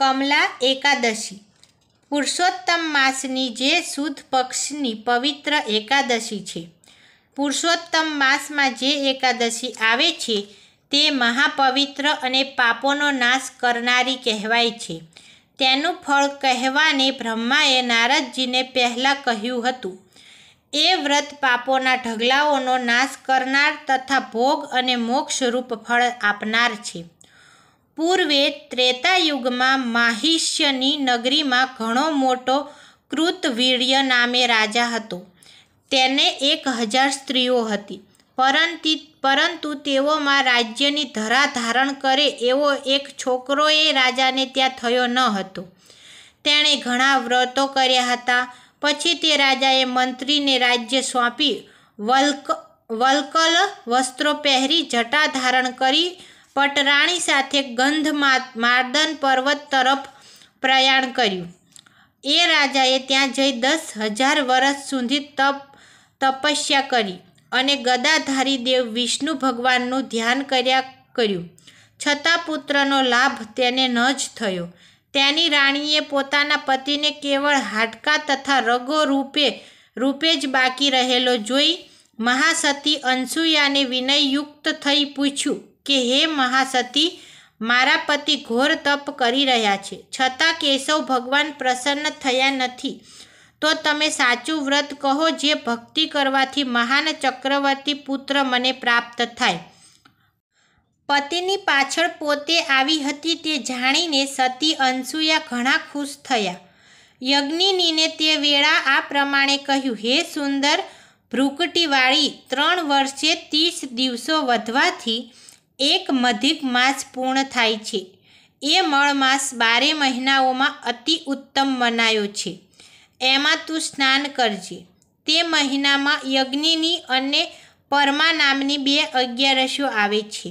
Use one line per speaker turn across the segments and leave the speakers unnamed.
કમલા એકાદશી પુરુષોત્તમ માસની જે શુદ્ધ પક્ષની પવિત્ર એકાદશી છે પુરુષોત્તમ માસમાં જે એકાદશી આવે છે તે મહાપવિત્ર અને પાપોનો નાશ કરનારી કહેવાય છે તેનું ફળ કહેવાને બ્રહ્માએ નારદજીને પહેલાં કહ્યું હતું એ વ્રત પાપોના ઢગલાઓનો નાશ કરનાર તથા ભોગ અને મોક્ષ રૂપ ફળ આપનાર છે પૂર્વે ત્રેતાયુગમાં માહિષ્યની નગરીમાં ઘણો મોટો કૃતવીર્ય નામે રાજા હતો તેને એક હજાર સ્ત્રીઓ હતી પરંતુ પરંતુ તેઓમાં રાજ્યની ધરા ધારણ કરે એવો એક છોકરો એ રાજાને ત્યાં થયો ન હતો તેણે ઘણા વ્રતો કર્યા હતા પછી તે રાજાએ મંત્રીને રાજ્ય સોંપી વલ્ક વલ્કલ વસ્ત્રો પહેરી જટા ધારણ કરી પટરાણી સાથે ગંધમાં માર્દન પર્વત તરફ પ્રયાણ કર્યું એ રાજાએ ત્યાં જઈ દસ હજાર વર્ષ સુધી તપ તપસ્યા કરી અને ગદાધારી દેવ વિષ્ણુ ભગવાનનું ધ્યાન કર્યા કર્યું છતાં પુત્રનો લાભ તેને ન જ થયો તેની રાણીએ પોતાના પતિને કેવળ હાડકા તથા રગો રૂપે રૂપે જ બાકી રહેલો જોઈ મહાસતી અંસુયાને વિનયયુક્ત થઈ પૂછ્યું કે હે મહાસતી મારા પતિ ઘોર તપ કરી રહ્યા છે છતાં કેશવ ભગવાન પ્રસન્ન થયા નથી તો તમે સાચું વ્રત કહો જે ભક્તિ કરવાથી મહાન ચક્રવર્તી પુત્ર મને પ્રાપ્ત થાય પતિની પાછળ પોતે આવી હતી તે જાણીને સતી અંશુયા ઘણા ખુશ થયા યજ્ઞિનીને તે વેળા આ પ્રમાણે કહ્યું હે સુંદર ભ્રુકટીવાળી ત્રણ વર્ષે ત્રીસ દિવસો વધવાથી એક મધિક માસ પૂર્ણ થાય છે એ મળમાસ બારે મહિનાઓમાં અતિ ઉત્તમ મનાયો છે એમાં તું સ્નાન કરજે તે મહિનામાં યજ્ઞની અને પરમા નામની બે અગિયારસીઓ આવે છે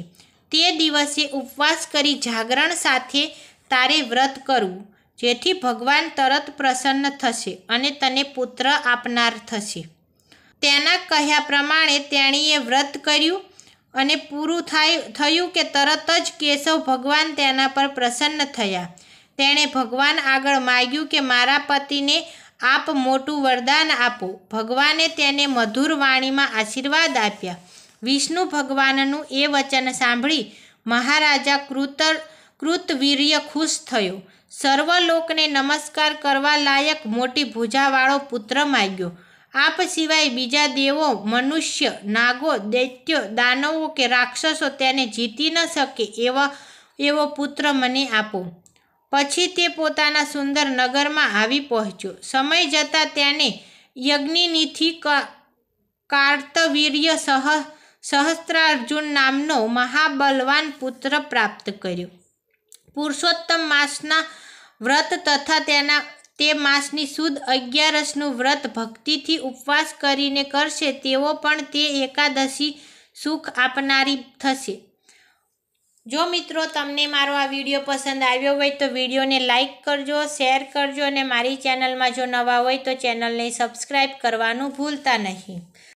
તે દિવસે ઉપવાસ કરી જાગરણ સાથે તારે વ્રત કરવું જેથી ભગવાન તરત પ્રસન્ન થશે અને તને પુત્ર આપનાર થશે તેના કહ્યા પ્રમાણે તેણીએ વ્રત કર્યું અને પૂરું થાય થયું કે તરત જ કેશવ ભગવાન તેના પર પ્રસન્ન થયા તેણે ભગવાન આગળ માગ્યું કે મારા પતિને આપ મોટું વરદાન આપો ભગવાને તેને મધુર વાણીમાં આશીર્વાદ આપ્યા વિષ્ણુ ભગવાનનું એ વચન સાંભળી મહારાજા કૃતર કૃતવીર્ય ખુશ થયો સર્વલોકને નમસ્કાર કરવા લાયક મોટી ભૂજાવાળો પુત્ર માગ્યો આપ સિવાય બીજા દેવો મનુષ્ય નાગો દૈત્ય દાનવો કે રાક્ષસો તેને જીતી ન શકે એવા એવો પુત્ર મને આપો પછી તે પોતાના સુંદર નગરમાં આવી પહોંચ્યો સમય જતાં તેને યજ્ઞિનીથી કાર્તવીર્ય સહ સહસ્ત્રાર્જુન નામનો મહાબલવાન પુત્ર પ્રાપ્ત કર્યો પુરુષોત્તમ માસના વ્રત તથા તેના તે માસની સુદ અગિયારસનું વ્રત ભક્તિથી ઉપવાસ કરીને કરશે તેવો પણ તે એકાદશી સુખ આપનારી થશે જો મિત્રો તમને મારો આ વિડીયો પસંદ આવ્યો હોય તો વિડીયોને લાઇક કરજો શેર કરજો અને મારી ચેનલમાં જો નવા હોય તો ચેનલને સબસ્ક્રાઈબ કરવાનું ભૂલતા નહીં